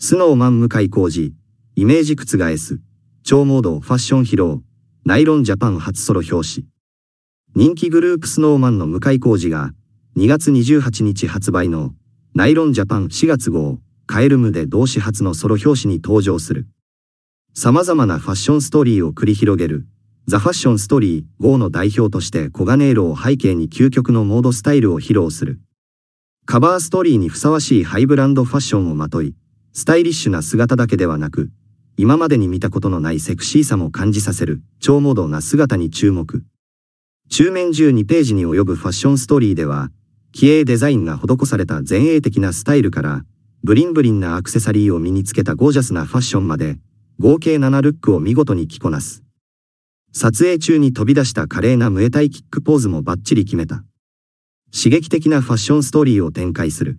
スノーマン向井工二、イメージ覆す、超モードファッション披露、ナイロンジャパン初ソロ表紙。人気グループスノーマンの向井工二が、2月28日発売の、ナイロンジャパン4月号、カエルムで同志初のソロ表紙に登場する。様々なファッションストーリーを繰り広げる、ザ・ファッションストーリー号の代表として黄金色を背景に究極のモードスタイルを披露する。カバーストーリーにふさわしいハイブランドファッションをまとい、スタイリッシュな姿だけではなく、今までに見たことのないセクシーさも感じさせる、超モドな姿に注目。中面12ページに及ぶファッションストーリーでは、気鋭デザインが施された前衛的なスタイルから、ブリンブリンなアクセサリーを身につけたゴージャスなファッションまで、合計7ルックを見事に着こなす。撮影中に飛び出した華麗なムエタイキックポーズもバッチリ決めた。刺激的なファッションストーリーを展開する。